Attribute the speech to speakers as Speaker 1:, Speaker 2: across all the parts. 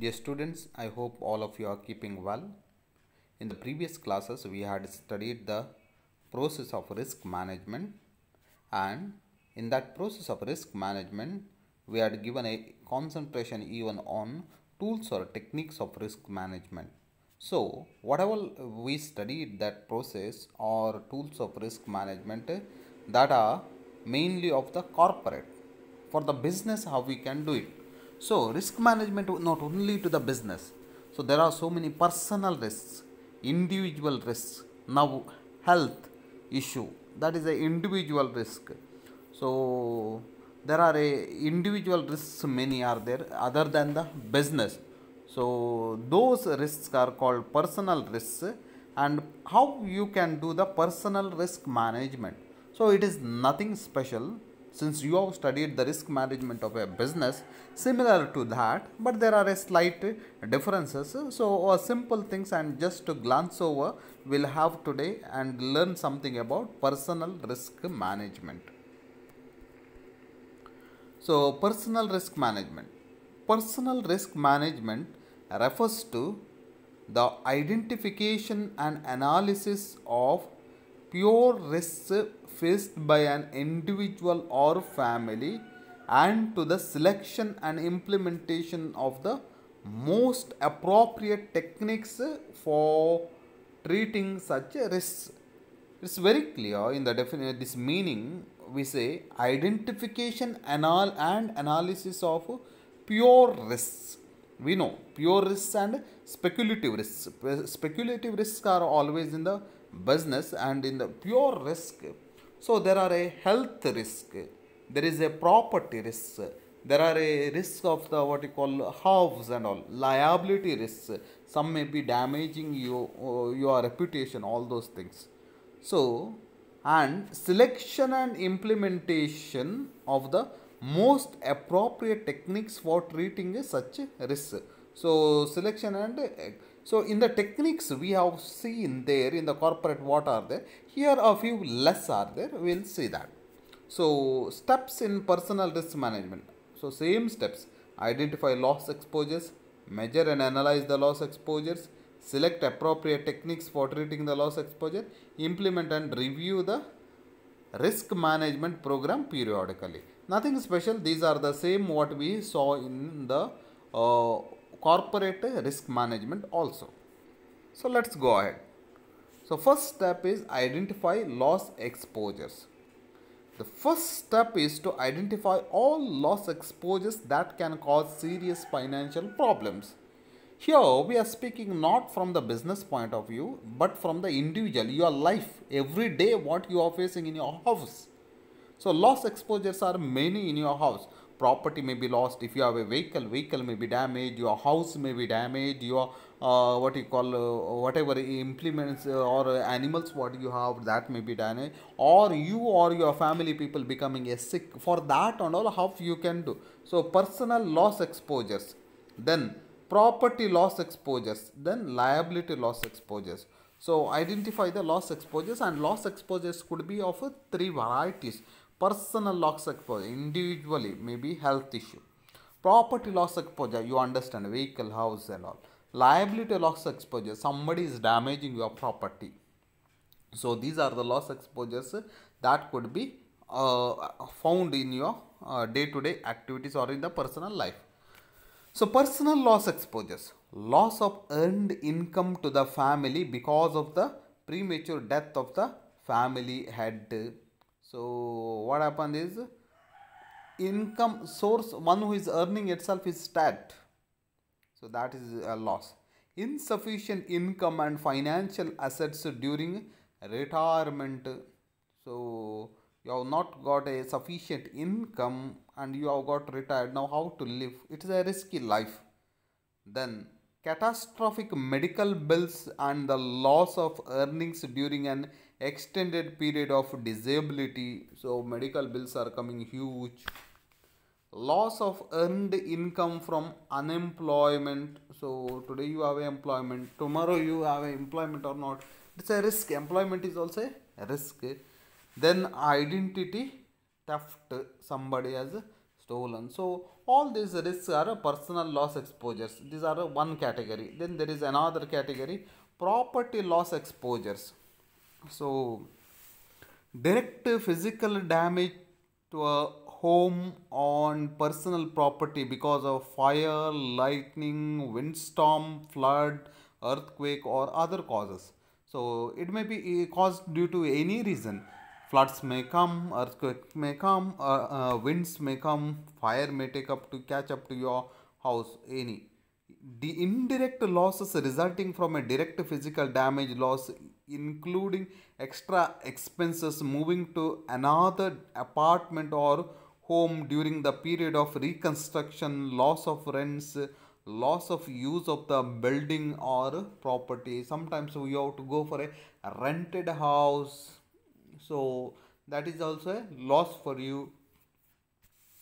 Speaker 1: Dear students, I hope all of you are keeping well. In the previous classes, we had studied the process of risk management and in that process of risk management, we had given a concentration even on tools or techniques of risk management. So, whatever we studied that process or tools of risk management that are mainly of the corporate. For the business, how we can do it so, risk management not only to the business. So, there are so many personal risks, individual risks, now health issue that is a individual risk. So, there are a individual risks many are there other than the business. So, those risks are called personal risks and how you can do the personal risk management. So, it is nothing special since you have studied the risk management of a business similar to that but there are a slight differences so uh, simple things and just to glance over we'll have today and learn something about personal risk management so personal risk management personal risk management refers to the identification and analysis of pure risks faced by an individual or family and to the selection and implementation of the most appropriate techniques for treating such risks. It's very clear in the definition, this meaning we say identification anal and analysis of pure risks. We know pure risks and speculative risks. Speculative risks are always in the business and in the pure risk. So there are a health risk, there is a property risk, there are a risk of the what you call halves and all, liability risks. Some may be damaging you, uh, your reputation, all those things. So and selection and implementation of the most appropriate techniques for treating such risk. So selection and so in the techniques we have seen there in the corporate what are there, here a few less are there, we will see that. So steps in personal risk management. So same steps, identify loss exposures, measure and analyze the loss exposures, select appropriate techniques for treating the loss exposure, implement and review the risk management program periodically. Nothing special, these are the same what we saw in the uh, corporate risk management also. So let's go ahead. So first step is identify loss exposures. The first step is to identify all loss exposures that can cause serious financial problems. Here we are speaking not from the business point of view but from the individual, your life, every day what you are facing in your house. So loss exposures are many in your house property may be lost if you have a vehicle vehicle may be damaged your house may be damaged your uh, what you call uh, whatever implements uh, or animals what you have that may be damaged or you or your family people becoming a sick for that and all how you can do so personal loss exposures then property loss exposures then liability loss exposures so identify the loss exposures and loss exposures could be of three varieties Personal loss exposure individually maybe health issue property loss exposure you understand vehicle house and liability loss exposure somebody is damaging your property so these are the loss exposures that could be uh, found in your uh, day-to-day uh, -day activities or in the personal life so personal loss exposures loss of earned income to the family because of the premature death of the family head so what happened is income source one who is earning itself is taxed. So that is a loss. Insufficient income and financial assets during retirement. So you have not got a sufficient income and you have got retired. Now how to live? It is a risky life. Then catastrophic medical bills and the loss of earnings during an extended period of disability so medical bills are coming huge loss of earned income from unemployment so today you have employment tomorrow you have employment or not it's a risk employment is also a risk then identity theft somebody has stolen so all these risks are personal loss exposures these are one category then there is another category property loss exposures so, direct physical damage to a home on personal property because of fire, lightning, windstorm, flood, earthquake or other causes. So, it may be eh, caused due to any reason. Floods may come, earthquake may come, uh, uh, winds may come, fire may take up to catch up to your house, any. The indirect losses resulting from a direct physical damage loss including extra expenses moving to another apartment or home during the period of reconstruction, loss of rents, loss of use of the building or property. Sometimes we have to go for a rented house. So that is also a loss for you.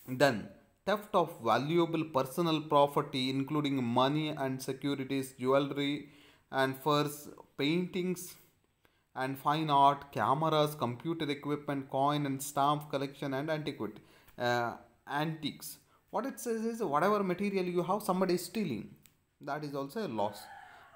Speaker 1: Then theft of valuable personal property including money and securities, jewelry and furs, paintings, and fine art, cameras, computer equipment, coin and stamp collection and antiquity, uh, antiques. What it says is whatever material you have, somebody is stealing. That is also a loss.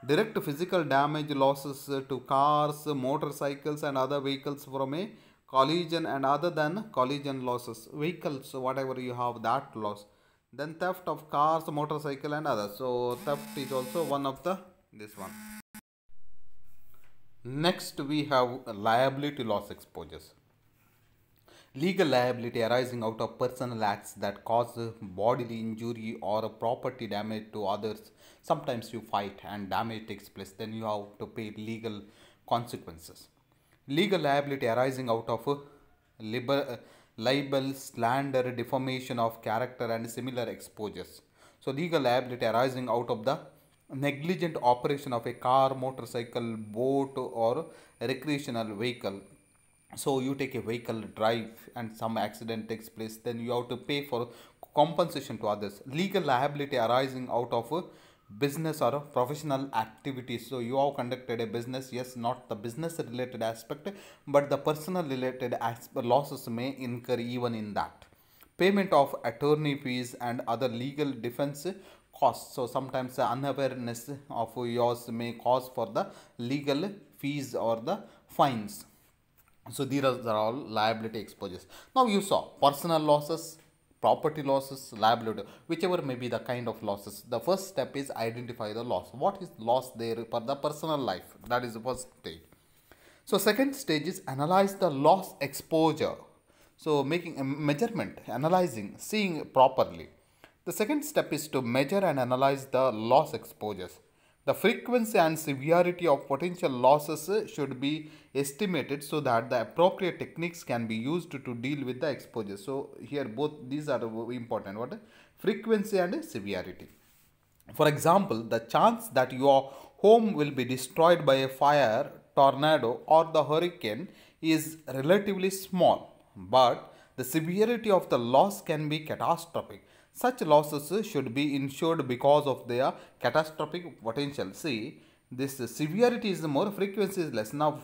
Speaker 1: Direct physical damage losses to cars, motorcycles and other vehicles from a collision and other than collision losses. Vehicles, whatever you have, that loss. Then theft of cars, motorcycle and others. So theft is also one of the this one. Next, we have liability loss exposures. Legal liability arising out of personal acts that cause bodily injury or property damage to others. Sometimes you fight and damage takes place, then you have to pay legal consequences. Legal liability arising out of uh, liber, uh, libel, slander, defamation of character, and similar exposures. So, legal liability arising out of the negligent operation of a car, motorcycle, boat or recreational vehicle. So you take a vehicle drive and some accident takes place then you have to pay for compensation to others. Legal liability arising out of business or professional activities so you have conducted a business yes not the business related aspect but the personal related losses may incur even in that payment of attorney fees and other legal defense costs. So sometimes the unawareness of yours may cause for the legal fees or the fines. So these are all liability exposures. Now you saw personal losses, property losses, liability, whichever may be the kind of losses. The first step is identify the loss. What is loss there for the personal life? That is the first stage. So second stage is analyze the loss exposure. So making a measurement, analyzing, seeing properly. The second step is to measure and analyze the loss exposures. The frequency and severity of potential losses should be estimated so that the appropriate techniques can be used to deal with the exposure. So here both these are important. What? Frequency and severity. For example, the chance that your home will be destroyed by a fire, tornado or the hurricane is relatively small, but the severity of the loss can be catastrophic. Such losses should be insured because of their catastrophic potential. See, this severity is more, frequency is less. Now,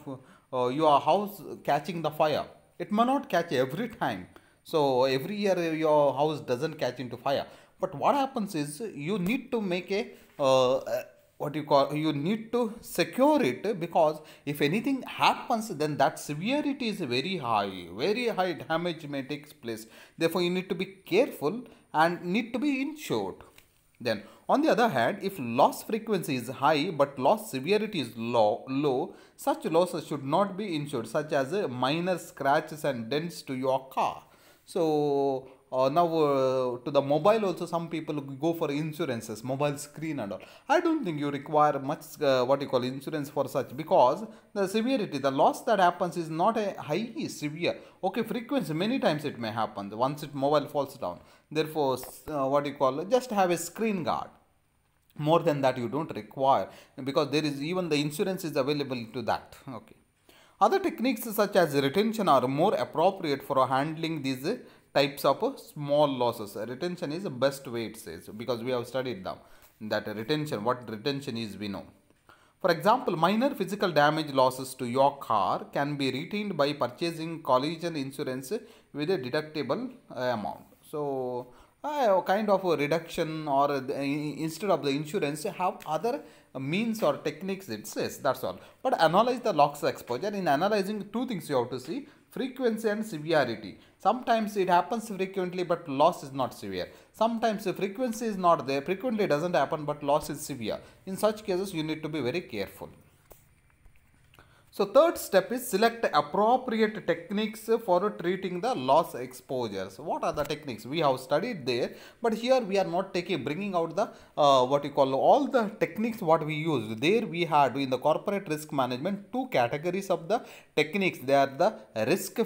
Speaker 1: uh, your house catching the fire, it may not catch every time. So, every year uh, your house doesn't catch into fire. But what happens is you need to make a uh, uh, what you call you need to secure it because if anything happens then that severity is very high very high damage may takes place therefore you need to be careful and need to be insured. Then, on the other hand, if loss frequency is high but loss severity is low, low, such losses should not be insured, such as minor scratches and dents to your car. So, uh, now uh, to the mobile also some people go for insurances mobile screen and all i don't think you require much uh, what you call insurance for such because the severity the loss that happens is not a high severe okay frequency many times it may happen once it mobile falls down therefore uh, what you call just have a screen guard more than that you don't require because there is even the insurance is available to that okay other techniques such as retention are more appropriate for handling these types of small losses. Retention is the best way it says because we have studied now that retention, what retention is we know. For example, minor physical damage losses to your car can be retained by purchasing collision insurance with a deductible uh, amount. So, uh, a kind of a reduction or instead of the insurance have other means or techniques it says that's all but analyze the loss exposure in analyzing two things you have to see frequency and severity. Sometimes it happens frequently but loss is not severe. Sometimes the frequency is not there, frequently doesn't happen but loss is severe. In such cases you need to be very careful. So third step is select appropriate techniques for treating the loss exposures. What are the techniques? We have studied there, but here we are not taking bringing out the uh, what you call all the techniques what we used. There we had in the corporate risk management two categories of the techniques. They are the risk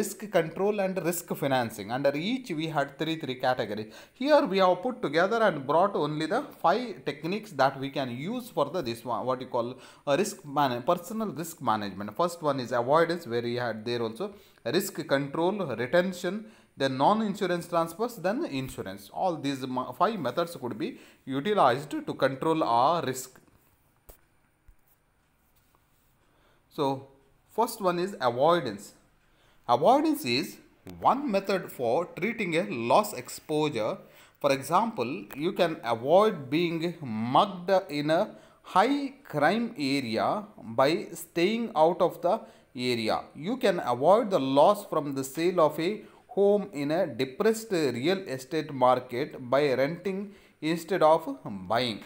Speaker 1: risk control and risk financing. Under each we had three three categories. Here we have put together and brought only the five techniques that we can use for the this one what you call uh, risk man personal risk management management. First one is avoidance where you had there also risk control, retention, then non-insurance transfers, then insurance. All these five methods could be utilized to control our risk. So first one is avoidance. Avoidance is one method for treating a loss exposure. For example, you can avoid being mugged in a high crime area by staying out of the area. You can avoid the loss from the sale of a home in a depressed real estate market by renting instead of buying.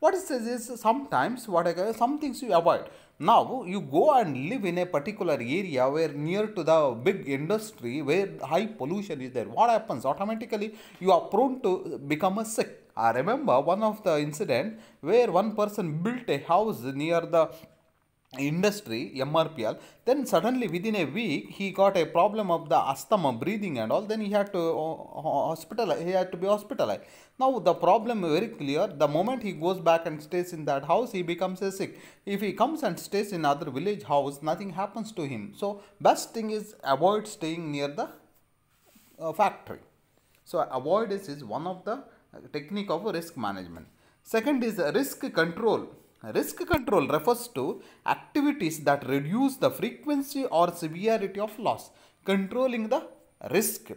Speaker 1: What it says is sometimes what I some things you avoid. Now you go and live in a particular area where near to the big industry where high pollution is there. What happens? Automatically you are prone to become a sick I remember one of the incident where one person built a house near the industry mrpl then suddenly within a week he got a problem of the asthma breathing and all then he had to uh, hospital he had to be hospitalized now the problem very clear the moment he goes back and stays in that house he becomes a sick if he comes and stays in other village house nothing happens to him so best thing is avoid staying near the uh, factory so avoidance is one of the technique of risk management. Second is risk control. Risk control refers to activities that reduce the frequency or severity of loss, controlling the risk.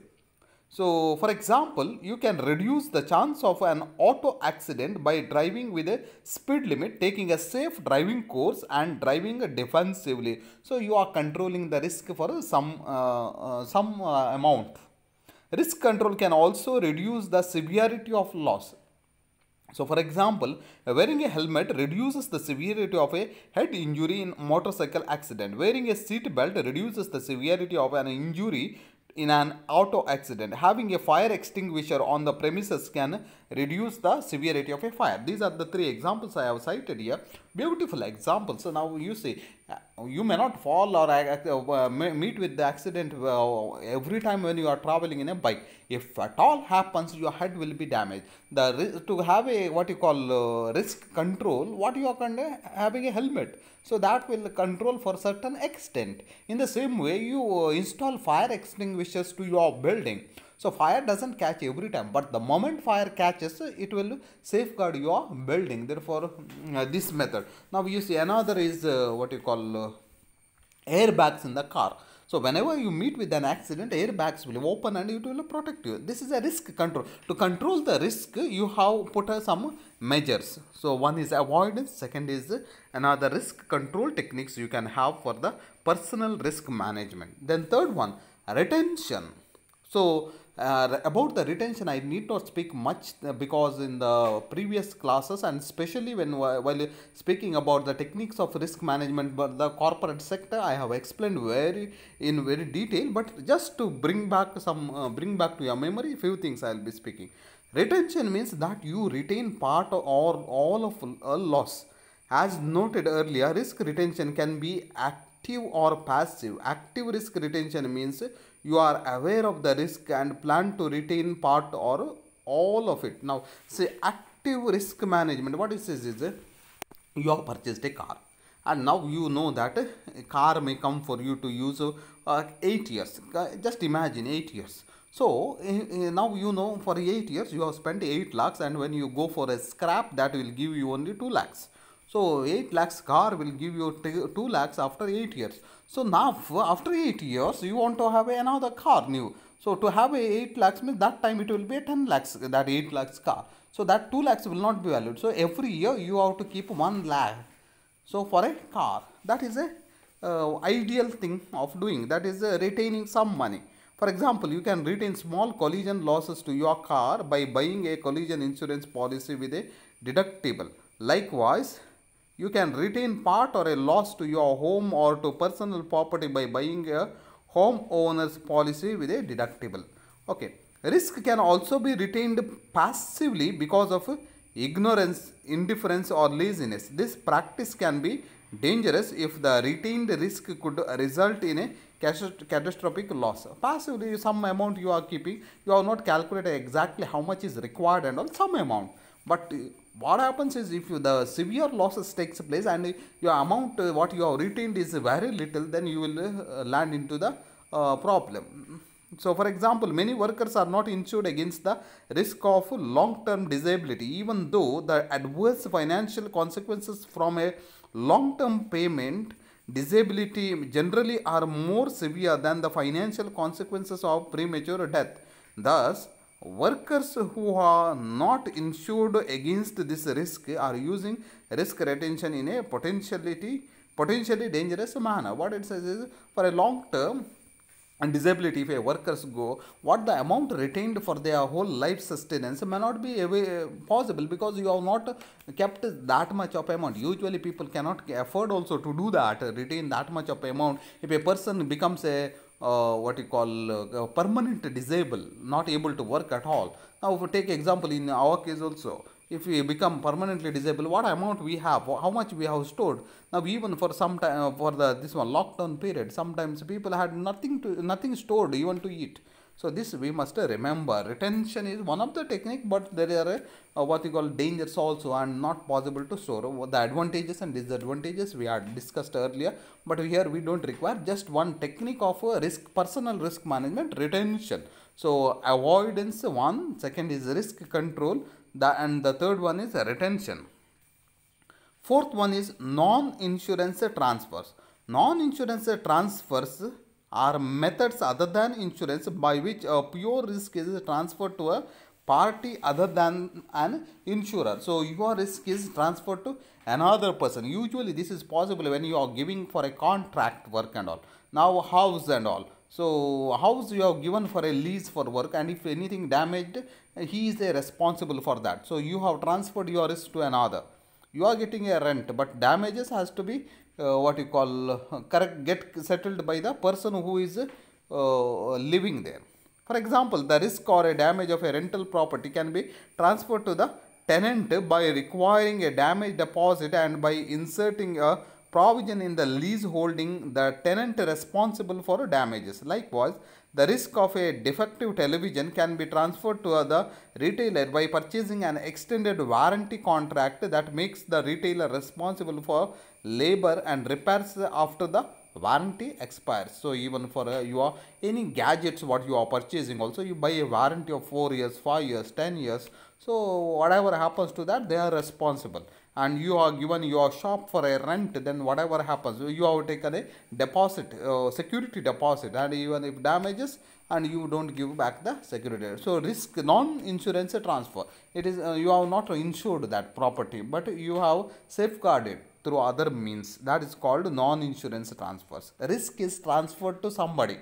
Speaker 1: So, for example, you can reduce the chance of an auto accident by driving with a speed limit, taking a safe driving course and driving defensively. So, you are controlling the risk for some, uh, uh, some uh, amount. Risk control can also reduce the severity of loss. So for example, wearing a helmet reduces the severity of a head injury in motorcycle accident. Wearing a seat belt reduces the severity of an injury in an auto accident. Having a fire extinguisher on the premises can reduce the severity of a fire. These are the three examples I have cited here. Beautiful examples. So now you see, uh, you may not fall or uh, uh, meet with the accident every time when you are traveling in a bike. If at all happens, your head will be damaged. The to have a what you call risk control, what you are having a helmet. So that will control for certain extent. In the same way, you install fire extinguishers to your building. So fire doesn't catch every time, but the moment fire catches, it will safeguard your building. Therefore, mm, uh, this method. Now you see another is uh, what you call uh, airbags in the car. So whenever you meet with an accident, airbags will open and it will protect you. This is a risk control. To control the risk, you have put uh, some measures. So one is avoidance, second is another risk control techniques you can have for the personal risk management. Then third one, retention. So uh, about the retention, I need not speak much uh, because in the previous classes and especially when while speaking about the techniques of risk management but the corporate sector, I have explained very in very detail. But just to bring back some uh, bring back to your memory, few things I will be speaking. Retention means that you retain part or all of a loss. As noted earlier, risk retention can be active or passive. Active risk retention means you are aware of the risk and plan to retain part or all of it. Now, say active risk management. What it says is you have purchased a car and now you know that a car may come for you to use uh, 8 years. Just imagine 8 years. So eh, eh, now you know for 8 years you have spent 8 lakhs and when you go for a scrap that will give you only 2 lakhs. So 8 lakhs car will give you 2 lakhs after 8 years. So now after 8 years you want to have another car new. So to have a 8 lakhs means that time it will be 10 lakhs that 8 lakhs car. So that 2 lakhs will not be valued. So every year you have to keep 1 lakh. So for a car that is a uh, ideal thing of doing that is uh, retaining some money. For example, you can retain small collision losses to your car by buying a collision insurance policy with a deductible. Likewise, you can retain part or a loss to your home or to personal property by buying a home owner's policy with a deductible. Okay. Risk can also be retained passively because of ignorance, indifference or laziness. This practice can be dangerous if the retained risk could result in a catastrophic loss. Passively, some amount you are keeping, you are not calculated exactly how much is required and all, some amount. But what happens is if you, the severe losses takes place and your amount uh, what you have retained is very little then you will uh, land into the uh, problem so for example many workers are not insured against the risk of long term disability even though the adverse financial consequences from a long term payment disability generally are more severe than the financial consequences of premature death thus workers who are not insured against this risk are using risk retention in a potentiality potentially dangerous manner what it says is for a long term and disability if a workers go what the amount retained for their whole life sustenance may not be eh, possible because you have not kept that much of amount usually people cannot afford also to do that retain that much of amount if a person becomes a uh, what you call uh, permanent disable, not able to work at all. Now, if we take example in our case also, if we become permanently disabled, what amount we have, how much we have stored. Now, even for some time, for the this one lockdown period, sometimes people had nothing to nothing stored even to eat. So this we must remember. Retention is one of the technique, but there are uh, what you call dangers also and not possible to store. The advantages and disadvantages we had discussed earlier, but here we don't require just one technique of uh, risk, personal risk management, retention. So avoidance one, second is risk control, the, and the third one is retention. Fourth one is non-insurance transfers. Non-insurance transfers are methods other than insurance by which a pure risk is transferred to a party other than an insurer. So your risk is transferred to another person. Usually this is possible when you are giving for a contract work and all. Now house and all. So house you have given for a lease for work and if anything damaged, he is responsible for that. So you have transferred your risk to another. You are getting a rent but damages has to be uh, what you call uh, correct get settled by the person who is uh, living there. For example, the risk or a damage of a rental property can be transferred to the tenant by requiring a damage deposit and by inserting a provision in the lease holding the tenant responsible for damages. Likewise, the risk of a defective television can be transferred to the retailer by purchasing an extended warranty contract that makes the retailer responsible for labor and repairs after the warranty expires so even for uh, your any gadgets what you are purchasing also you buy a warranty of 4 years 5 years 10 years so whatever happens to that they are responsible and you are given your shop for a rent then whatever happens you have taken a deposit uh, security deposit and even if damages and you don't give back the security so risk non insurance transfer it is uh, you have not insured that property but you have safeguarded through other means that is called non insurance transfers risk is transferred to somebody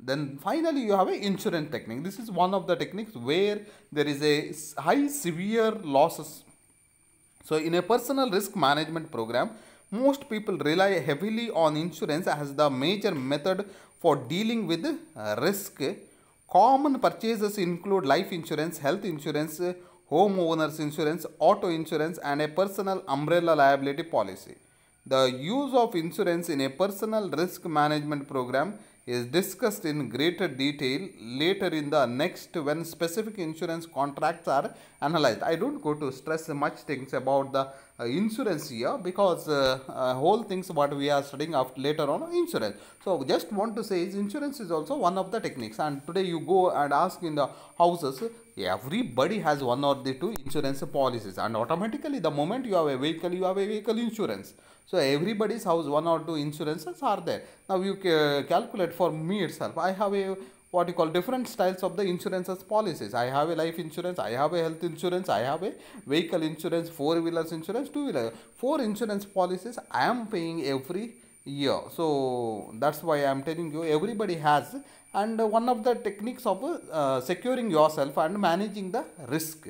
Speaker 1: then finally you have an insurance technique this is one of the techniques where there is a high severe losses so in a personal risk management program, most people rely heavily on insurance as the major method for dealing with uh, risk. Common purchases include life insurance, health insurance, homeowners insurance, auto insurance and a personal umbrella liability policy. The use of insurance in a personal risk management program is discussed in greater detail later in the next when specific insurance contracts are analyzed. I don't go to stress much things about the uh, insurance here because uh, uh, whole things what we are studying after later on insurance. So just want to say is insurance is also one of the techniques and today you go and ask in the houses everybody has one or the two insurance policies and automatically the moment you have a vehicle you have a vehicle insurance so everybody's house one or two insurances are there now you calculate for me itself i have a what you call different styles of the insurances policies i have a life insurance i have a health insurance i have a vehicle insurance four wheelers insurance two wheeler four insurance policies i am paying every year so that's why i am telling you everybody has and one of the techniques of uh, securing yourself and managing the risk.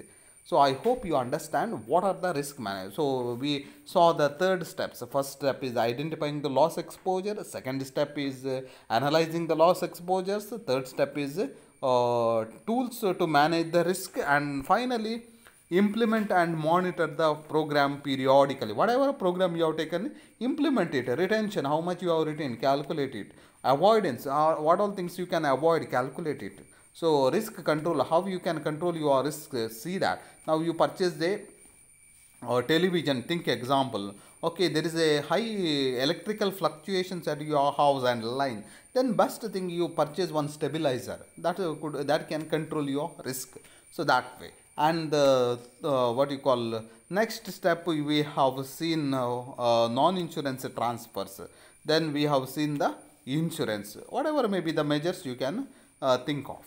Speaker 1: So I hope you understand what are the risk management. So we saw the third steps. The first step is identifying the loss exposure. The second step is uh, analyzing the loss exposures. The third step is uh, tools to manage the risk. And finally, implement and monitor the program periodically. Whatever program you have taken, implement it. Retention, how much you have retained, calculate it avoidance or uh, what all things you can avoid calculate it so risk control how you can control your risk uh, see that now you purchase the, or television think example okay there is a high electrical fluctuations at your house and line then best thing you purchase one stabilizer that uh, could that can control your risk so that way and uh, uh, what you call next step we have seen uh, non-insurance transfers then we have seen the insurance, whatever may be the measures you can uh, think of.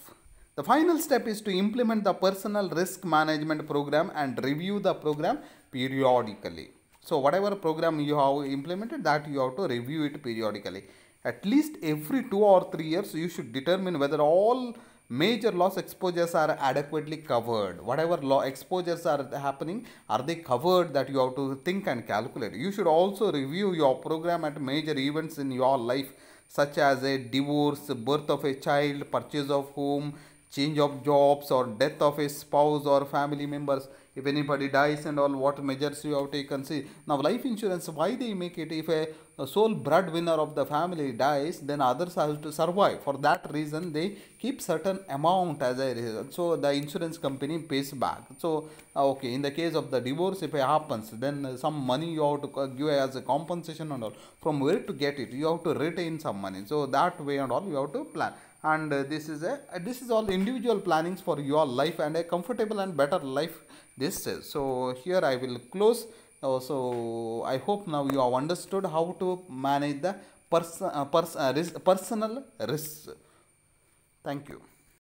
Speaker 1: The final step is to implement the personal risk management program and review the program periodically. So whatever program you have implemented that you have to review it periodically. At least every two or three years you should determine whether all major loss exposures are adequately covered. Whatever law exposures are happening, are they covered that you have to think and calculate. You should also review your program at major events in your life such as a divorce, birth of a child, purchase of home, change of jobs or death of a spouse or family members if anybody dies and all what measures you have taken see now life insurance why they make it if a, a sole breadwinner of the family dies then others have to survive for that reason they keep certain amount as a reason so the insurance company pays back so uh, okay in the case of the divorce if it happens then some money you have to give as a compensation and all from where to get it you have to retain some money so that way and all you have to plan and uh, this is a uh, this is all individual plannings for your life and a comfortable and better life this is so here i will close uh, so i hope now you have understood how to manage the pers, uh, pers uh, risk, personal risks thank you